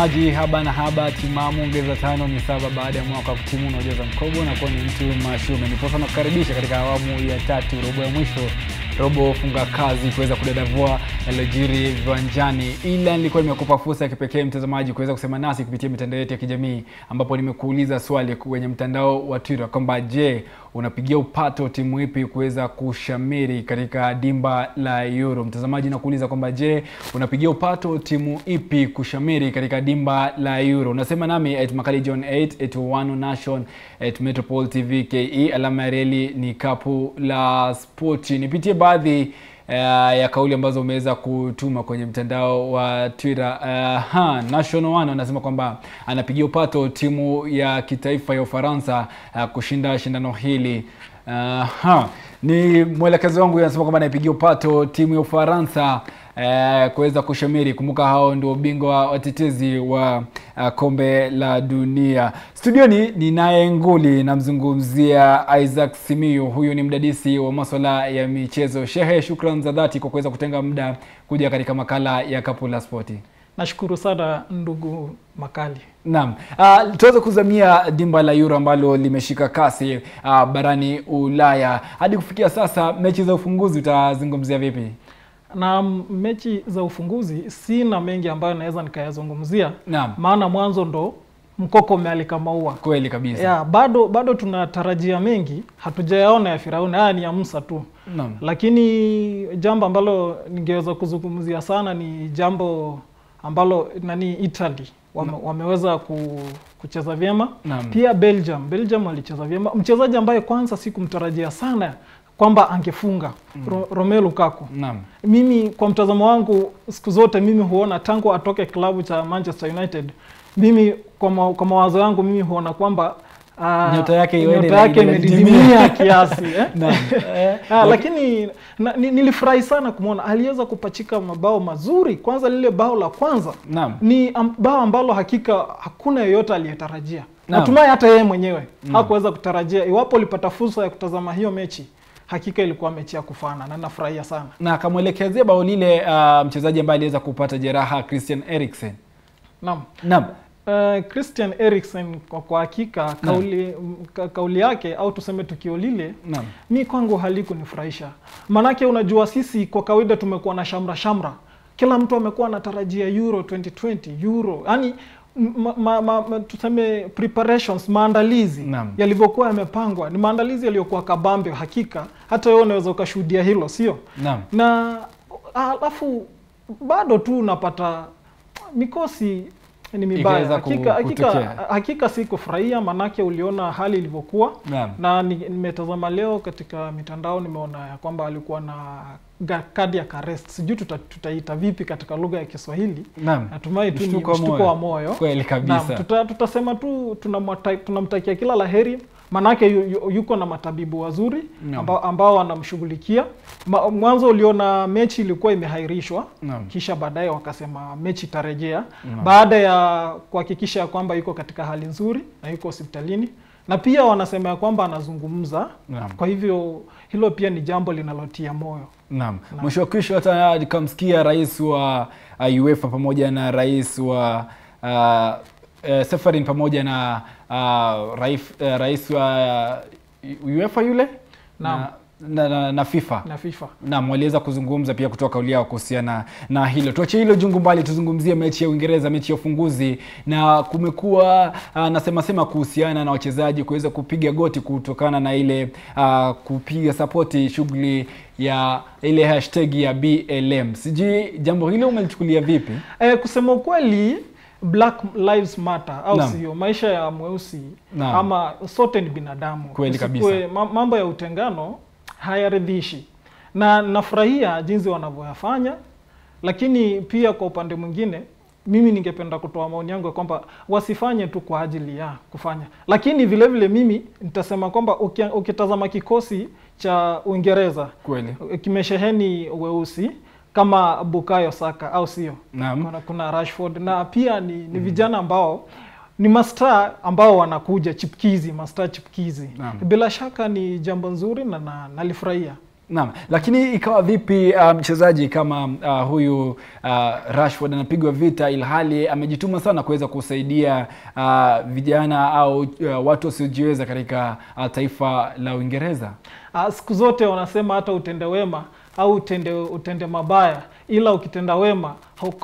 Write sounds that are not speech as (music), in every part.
Mtazamaji, haba na haba, timamu ongeza tano ni saba. Baada ya mwaka wa kutimu unaojaza mkogo na kuwa ni mtu mashume, niposa na kukaribisha katika awamu ya tatu robo ya mwisho robo funga kazi kuweza kudadavua yaliyojiri viwanjani, ila nilikuwa nimekupa fursa ya kipekee mtazamaji kuweza kusema nasi kupitia mitandao yetu ya kijamii, ambapo nimekuuliza swali kwenye mtandao wa Twitter kwamba je, unapigia upato timu ipi kuweza kushamiri katika dimba la Euro? Mtazamaji nakuuliza kwamba je, unapigia upato timu ipi kushamiri katika dimba la Euro? Unasema nami at Makali John 8 at One Nation at Metropole TV KE, alama ya reli ni kapu la spoti. Nipitie ba baadhi uh, eh, ya kauli ambazo umeweza kutuma kwenye mtandao wa Twitter. Uh, ha, National One anasema kwamba anapigia upato timu ya kitaifa ya Ufaransa uh, kushinda shindano hili. Uh, ha, ni mwelekezo wangu anasema kwamba anaipigia upato timu ya Ufaransa eh, kuweza kushamiri. Kumbuka hao ndio bingwa watetezi wa uh, kombe la dunia. Studioni ninaye nguli, namzungumzia Isaac Simiyu. Huyu ni mdadisi wa masuala ya michezo. Shehe, shukran za dhati kwa kuweza kutenga muda kuja katika makala ya Kapu la Spoti. Nashukuru sana ndugu Makali. Naam, uh, tuweze kuzamia dimba la Euro ambalo limeshika kasi uh, barani Ulaya hadi kufikia sasa. Mechi za ufunguzi utazungumzia vipi? na mechi za ufunguzi sina mengi ambayo naweza nikayazungumzia, maana mwanzo ndo mkoko umealika maua. Kweli kabisa. Ya, bado bado tunatarajia mengi, hatujayaona ya Firauni, haya ni ya Musa tu. Naam. Lakini jambo ambalo ningeweza kuzungumzia sana ni jambo ambalo nani Italy wame, wameweza ku, kucheza vyema. Pia Belgium, Belgium walicheza vyema. Mchezaji ambaye kwanza sikumtarajia sana kwamba angefunga mm. Ro, Romelu Lukaku. Naam. Mimi kwa mtazamo wangu siku zote mimi huona tangu atoke klabu cha Manchester United, mimi kwa, mawazo yangu mimi huona kwamba Uh, nyota yake yake imedidimia (laughs) kiasi eh? uh, lakini na, nilifurahi sana kumwona aliweza kupachika mabao mazuri. Kwanza lile bao la kwanza Naam. ni bao ambalo hakika hakuna yeyote aliyetarajia. Natumai hata yeye mwenyewe hakuweza kutarajia. Iwapo ulipata fursa ya kutazama hiyo mechi, hakika ilikuwa mechi ya kufana na nafurahia sana. Na akamwelekezea bao lile uh, mchezaji ambaye aliweza kupata jeraha Christian Eriksen. nam nam Uh, Christian erikson kwa, hakika kauli, ka, kauli yake au tuseme tukio lile mi kwangu halikunifurahisha, manake unajua sisi kwa kawaida tumekuwa na shamra shamra kila mtu amekuwa anatarajia Euro 2020 Euro, yani ma, ma, ma, tuseme preparations, maandalizi yalivyokuwa yamepangwa ni maandalizi yaliyokuwa kabambe. Hakika hata wewe unaweza ukashuhudia hilo, sio? Na alafu bado tu unapata mikosi ni mibaya hakika, hakika, hakika si kufurahia, maanake uliona hali ilivyokuwa. Na nimetazama leo katika mitandao, nimeona ya kwamba alikuwa na cardiac arrest. Sijui tuta, tutaita vipi katika lugha ya Kiswahili. Naam. Natumai tu ni mshtuko wa moyo. Kweli kabisa. tuta, tutasema tu tunamtakia kila laheri manake yuko na matabibu wazuri ambao, ambao wanamshughulikia. Mwanzo uliona mechi ilikuwa imehairishwa Kisha baadaye wakasema mechi itarejea Baada ya kuhakikisha kwamba yuko katika hali nzuri na yuko hospitalini na pia wanasema ya kwamba anazungumza Naam. Kwa hivyo hilo pia ni jambo linalotia moyo. Naam. Mwisho wa kwisho hata tukamsikia rais wa uh, UEFA pamoja na rais wa uh, uh, Seferin pamoja na uh, rais, uh, rais wa uh, UEFA yule Naam. Na, na, na, na FIFA na FIFA. Naam, waliweza kuzungumza pia kutoa kauli yao kuhusiana na hilo. Tuache hilo jungu mbali, tuzungumzie mechi ya Uingereza, mechi ya ufunguzi, na kumekuwa uh, ah, nasema sema kuhusiana na wachezaji kuweza kupiga goti kutokana na ile uh, kupiga sapoti shughuli ya ile hashtag ya BLM. Sijui jambo hilo umelichukulia vipi? Eh, kusema ukweli Black Lives Matter au sio? Maisha ya mweusi ama sote ni binadamu, kweli kabisa. Mambo ya utengano hayaridhishi, na nafurahia jinsi wanavyoyafanya, lakini pia kwa upande mwingine mimi ningependa kutoa maoni yangu ya kwamba wasifanye tu kwa ajili ya kufanya, lakini vile vile mimi nitasema kwamba ukitazama kikosi cha Uingereza kweli kimesheheni weusi kama Bukayo Saka, au sio? Kuna, kuna Rashford na pia ni, ni vijana mm. ambao ni masta ambao wanakuja chipkizi, masta chipkizi. Naam. Bila shaka ni jambo nzuri na, na nalifurahia. Naam, lakini ikawa vipi uh, mchezaji um, kama uh, huyu uh, Rashford anapigwa vita ilhali amejituma sana kuweza kusaidia uh, vijana au uh, watu wasiojiweza katika uh, taifa la Uingereza? Uh, siku zote wanasema hata utende wema au utende, utende mabaya, ila ukitenda wema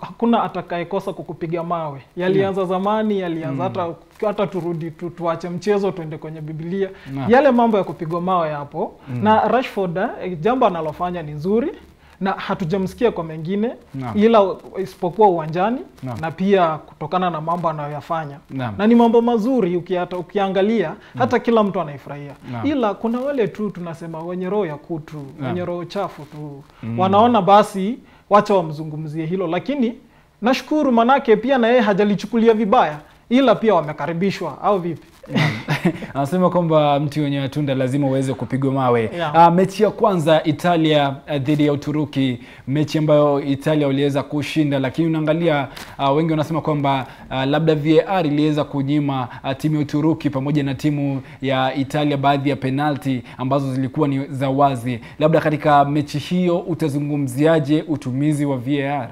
hakuna atakayekosa kukupiga mawe. Yalianza yeah. zamani, yalianza hata mm. hata turudi tu, tuache mchezo tuende kwenye Biblia nah. Yale mambo ya kupigwa mawe yapo mm. na Rashford eh, jambo analofanya ni nzuri na hatujamsikia kwa mengine na, ila isipokuwa uwanjani na, na pia kutokana na mambo anayoyafanya na, na ni mambo mazuri ukiata, ukiangalia na, hata kila mtu anaifurahia ila kuna wale tu tunasema wenye roho ya kutu na, wenye roho chafu tu mm. wanaona basi wacha wamzungumzie hilo lakini nashukuru manake pia na yeye hajalichukulia vibaya ila pia wamekaribishwa au vipi (laughs) anasema kwamba mti wenye matunda lazima uweze kupigwa mawe yeah. Uh, mechi ya kwanza Italia eh, dhidi uh, ya Uturuki, mechi ambayo Italia waliweza kushinda, lakini unaangalia uh, wengi wanasema kwamba uh, labda VAR iliweza kunyima uh, timu ya Uturuki pamoja na timu ya Italia baadhi ya penalti ambazo zilikuwa ni za wazi. Labda katika mechi hiyo utazungumziaje utumizi wa VAR?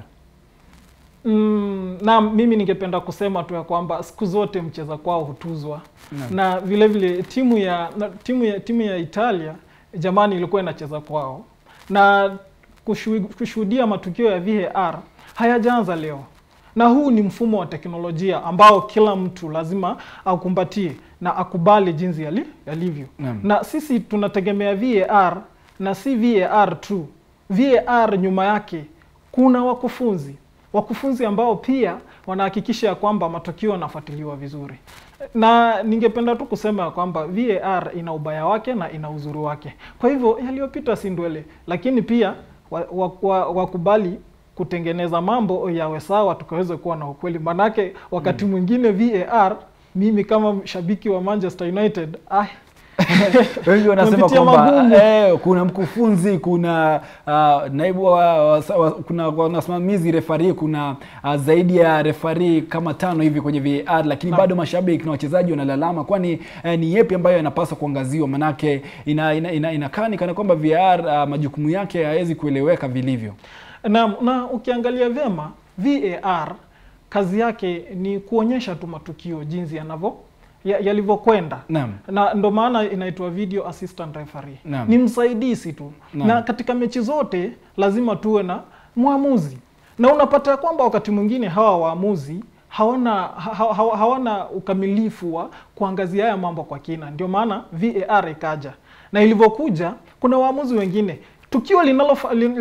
Mm, na mimi ningependa kusema tu ya kwamba siku zote mcheza kwao hutuzwa na, na vile vile timu ya, na, timu ya timu ya Italia jamani ilikuwa inacheza kwao na kushuhudia matukio ya VAR hayajaanza leo, na huu ni mfumo wa teknolojia ambao kila mtu lazima akumbatie na akubali jinsi yali, yalivyo na, na sisi tunategemea VAR na si VAR tu. VAR nyuma yake kuna wakufunzi wakufunzi ambao pia wanahakikisha ya kwamba matokeo yanafuatiliwa vizuri. Na ningependa tu kusema ya kwamba VAR ina ubaya wake na ina uzuri wake. Kwa hivyo yaliyopita si ndwele, lakini pia wakubali wa, wa, wa kutengeneza mambo yawe sawa, tukaweze kuwa na ukweli, manake wakati hmm. mwingine mm. VAR mimi kama shabiki wa Manchester United ah, (laughs) wengi wanasema kwamba eh, kuna mkufunzi kuna uh, naibu wa, wa, wa, kuna wanasimamizi refari kuna uh, zaidi ya refari kama tano hivi kwenye VAR, lakini na. bado mashabiki na wachezaji wanalalama, kwani eh, ni yepi ambayo yanapaswa kuangaziwa? Manake inakaa ina, ina, ina, ina kana kwamba VAR uh, ah, majukumu yake hayawezi kueleweka vilivyo. na, na ukiangalia vyema VAR kazi yake ni kuonyesha tu matukio jinsi yanavyo yalivyokwenda ya na ndo maana inaitwa video assistant referee. Ni msaidizi tu Naam. na katika mechi zote lazima tuwe na mwamuzi, na unapata ya kwamba wakati mwingine hawa waamuzi hawana ha, ha, hawana ukamilifu wa kuangazia haya mambo kwa kina. Ndio maana VAR ikaja, na ilivyokuja kuna waamuzi wengine tukio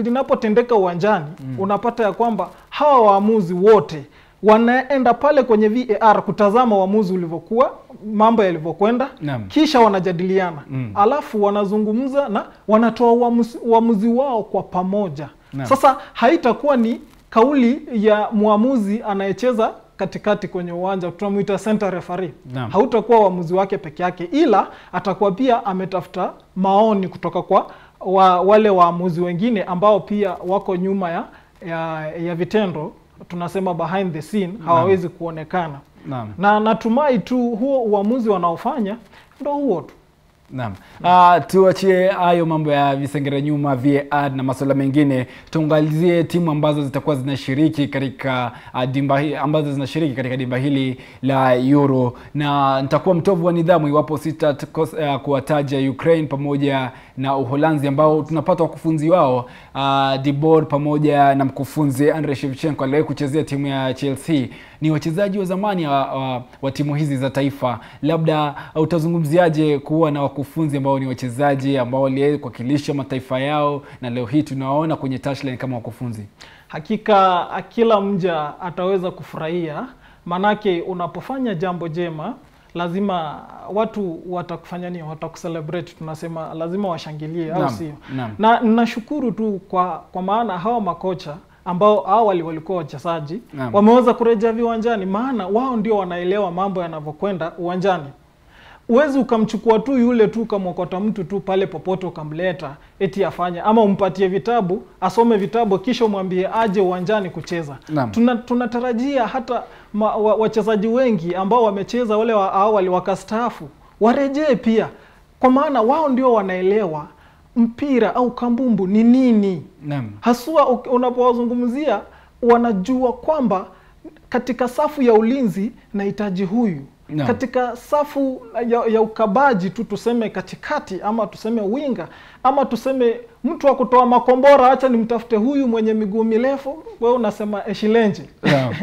linapotendeka uwanjani mm. unapata ya kwamba hawa waamuzi wote wanaenda pale kwenye VAR kutazama uamuzi ulivyokuwa, mambo yalivyokwenda, kisha wanajadiliana mm. alafu wanazungumza na wanatoa uamuzi, wao kwa pamoja Naam. Sasa haitakuwa ni kauli ya mwamuzi anayecheza katikati kwenye uwanja tunamuita center referee. Naam. Hautakuwa uamuzi wake peke yake, ila atakuwa pia ametafuta maoni kutoka kwa wa, wale waamuzi wengine ambao pia wako nyuma ya, ya, ya vitendo tunasema behind the scene hawawezi kuonekana na, na natumai tu huo uamuzi wanaofanya ndo huo tu Naam. Uh, tuachie hayo mambo ya visengera nyuma VAR na masuala mengine, tuangalizie timu ambazo zitakuwa zinashiriki katika uh, dimba hili, ambazo zinashiriki katika dimba hili la Euro, na nitakuwa mtovu wa nidhamu iwapo sita uh, ah, kuwataja Ukraine pamoja na Uholanzi ambao tunapata wakufunzi wao uh, Dibor pamoja na mkufunzi Andre Shevchenko aliwahi kuchezea timu ya Chelsea. Ni wachezaji wa zamani wa, wa, wa timu hizi za taifa, labda utazungumziaje kuwa na wakufunzi ambao ni wachezaji ambao waliwakilisha mataifa yao na leo hii tunaona kwenye touchline kama wakufunzi? Hakika ah, kila mja ataweza kufurahia, manake unapofanya jambo jema lazima watu watakufanya nini, watakucelebrate, tunasema lazima washangilie, au sio? Na nashukuru tu kwa, kwa maana hawa makocha ambao awali walikuwa wachezaji wameweza kurejea viwanjani, maana wao ndio wanaelewa mambo yanavyokwenda uwanjani. Uwezi ukamchukua tu yule tu ukamwokota mtu tu pale popote ukamleta eti afanye ama umpatie vitabu asome vitabu kisha umwambie aje uwanjani kucheza. Tuna, tunatarajia hata ma, wa, wachezaji wengi ambao wamecheza wale wa awali wakastaafu warejee pia, kwa maana wao ndio wanaelewa mpira au kambumbu ni nini. Naam. Haswa unapowazungumzia wanajua kwamba katika safu ya ulinzi nahitaji huyu no. katika safu ya, ya ukabaji tu tuseme katikati ama tuseme winga ama tuseme mtu wa kutoa makombora, acha nimtafute huyu mwenye miguu mirefu. Wewe unasema eshilenje no. (laughs) no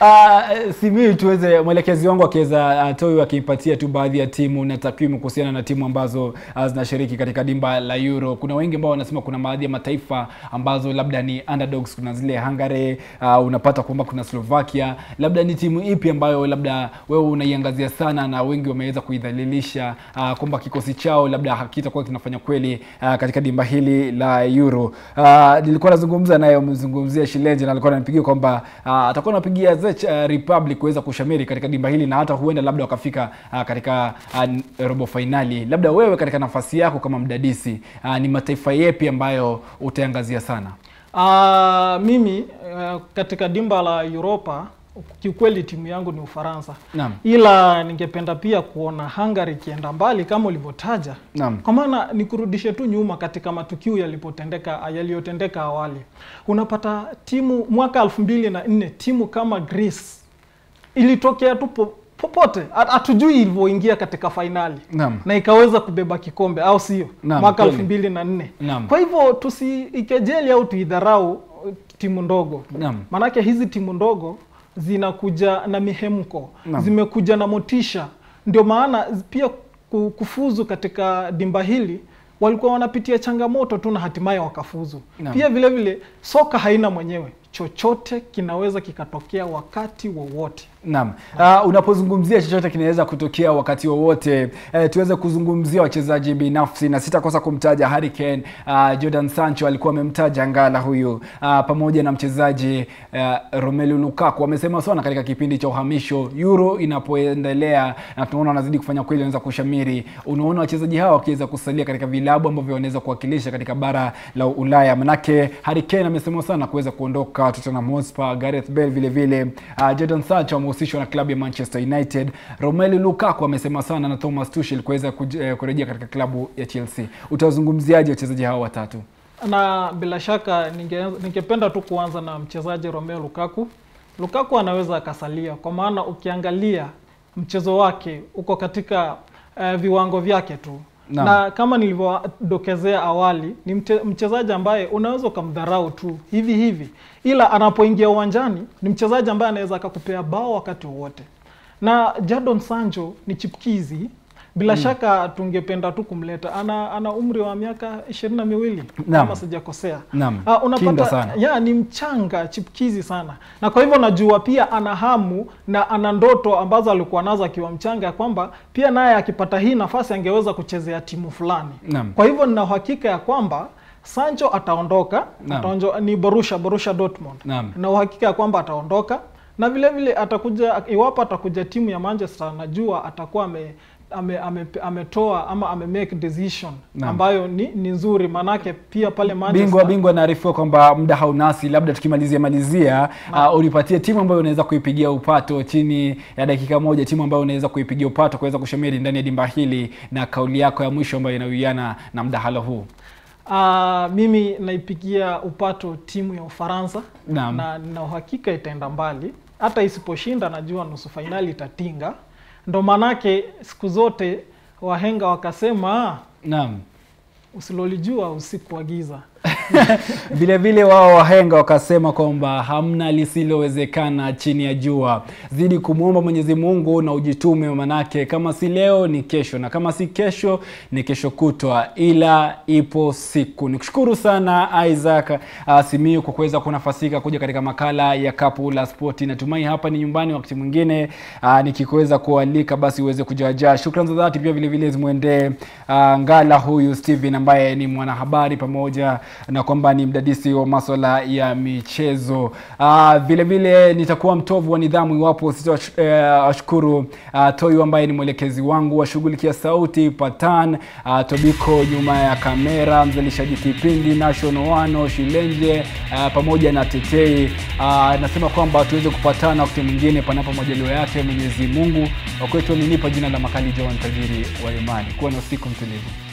uh, (laughs) ah, Simi tuweze mwelekezi wangu akiweza atoi ah, akimpatia tu baadhi ya timu na takwimu kuhusiana na timu ambazo ah, zinashiriki katika dimba la Euro. Kuna wengi ambao wanasema kuna baadhi ya mataifa ambazo labda ni underdogs, kuna zile Hungary, uh, unapata kwamba kuna Slovakia. Labda ni timu ipi ambayo labda wewe unaiangazia sana na wengi wameweza kuidhalilisha uh, kwamba kikosi chao labda hakitakuwa kinafanya kweli uh, katika dimba hili la Euro. Uh, nilikuwa nazungumza naye, mzungumzia Shilenje na alikuwa ananipigia kwamba uh, atakuwa anapigia uh, Republic kuweza kushamiri katika dimba hili na hata huenda labda wakafika uh, katika uh, robo fainali. Labda wewe katika nafasi yako kama mdadisi uh, ni mataifa yepi ambayo utaangazia sana? Uh, mimi uh, katika dimba la Europa kiukweli timu yangu ni Ufaransa. Naam. Ila ningependa pia kuona Hungary ikienda mbali kama ulivyotaja. Naam. Kwa maana nikurudishe tu nyuma katika matukio yalipotendeka yaliyotendeka awali. Unapata timu mwaka elfu mbili na nne timu kama Greece ilitokea tu popote, hatujui ilivyoingia katika fainali Naam. na ikaweza kubeba kikombe, au sio? Mwaka elfu mbili na nne. Kwa hivyo tusiikejeli au tuidharau eh, timu ndogo, maanake hizi timu ndogo zinakuja na mihemko zimekuja na motisha. Ndio maana pia kufuzu katika dimba hili walikuwa wanapitia changamoto tu na hatimaye wakafuzu. na. Pia vile vile soka haina mwenyewe, chochote kinaweza kikatokea wakati wowote. Naam. Uh, unapozungumzia chochote kinaweza kutokea wakati wowote. wa Uh, eh, tuweze kuzungumzia wachezaji binafsi na sitakosa kumtaja Harry Kane, uh, ah, Jordan Sancho alikuwa amemtaja Ngala huyu uh, pamoja na mchezaji uh, Romelu Lukaku. Wamesema sana katika kipindi cha uhamisho Euro inapoendelea na tunaona wanazidi kufanya kweli wanaweza kushamiri. Unaona wachezaji hawa wakiweza kusalia katika vilabu ambavyo wanaweza kuwakilisha katika bara la Ulaya. Manake Harry Kane amesema sana kuweza kuondoka Tottenham Hotspur, Gareth Bale vile vile, uh, Jordan Sancho linahusishwa na klabu ya Manchester United. Romelu Lukaku amesema sana na Thomas Tuchel kuweza eh, kurejea katika klabu ya Chelsea. Utazungumziaje wachezaji hao watatu? Na bila shaka ningependa tu kuanza na mchezaji Romelu Lukaku. Lukaku anaweza akasalia kwa maana ukiangalia mchezo wake uko katika uh, viwango vyake tu na, na kama nilivyodokezea awali ni mchezaji ambaye unaweza ukamdharau tu hivi hivi, ila anapoingia uwanjani ni mchezaji ambaye anaweza akakupea bao wakati wowote, na Jadon Sancho ni chipkizi bila mm. shaka tungependa tu kumleta. Ana, ana umri wa miaka ishirini na miwili kama sijakosea. Uh, unapata Ya, ni mchanga chipkizi sana, na kwa hivyo najua pia ana hamu na ana ndoto ambazo alikuwa nazo akiwa mchanga, ya kwamba pia naye akipata hii nafasi angeweza kuchezea timu fulani. Kwa hivyo nina uhakika ya kwamba Sancho ataondoka, ataonjo, ni Borussia, Borussia Dortmund. Na uhakika ya kwamba ataondoka na vilevile vile atakuja, iwapo atakuja timu ya Manchester, najua atakuwa ame ame, ame, ametoa ama ame make decision Naam. ambayo ni, ni nzuri maanake pia pale Manchester bingwa bingwa naarifiwa kwamba muda haunasi, labda tukimalizia malizia, uh, ulipatia timu ambayo unaweza kuipigia upato chini ya dakika moja, timu ambayo unaweza kuipigia upato kuweza kushamiri ndani ya dimba hili na kauli yako ya mwisho ambayo inawiana na mdahalo huu. Uh, mimi naipigia upato timu ya Ufaransa na na uhakika itaenda mbali, hata isiposhinda najua nusu fainali itatinga Ndo maanake siku zote wahenga wakasema, naam, usilolijua usiku wa giza Vilevile (laughs) wao wahenga wakasema kwamba hamna lisilowezekana chini ya jua. Zidi kumwomba Mwenyezi Mungu na ujitume, manake kama si leo ni kesho, na kama si kesho ni kesho kutwa, ila ipo siku. Nikushukuru sana Isaac uh, kwa kuweza kunafasika kuja katika makala ya Kapu la Spoti. Natumai hapa ni nyumbani, wakati mwingine ah, nikikuweza kualika basi uweze kujajaa. Shukrani za dhati pia vilevile zimwendee ah, Ngala huyu Steven ambaye ni mwanahabari pamoja na kwamba ni mdadisi wa maswala ya michezo. vilevile ah, vile vile nitakuwa mtovu wa nidhamu iwapo sitawashukuru uh, uh, Toyo ambaye ni mwelekezi wangu wa shughuli ya sauti, Patan uh, Tobiko nyuma ya kamera, mzalishaji kipindi National Wano Shilenje uh, pamoja na Tetei. Uh, nasema kwamba tuweze kupatana wakati mwingine panapo majaliwa yake Mwenyezi Mungu. Wakwetu ninipa jina la Makali John Tajiri wa Imani. Kuwa na usiku mtulivu.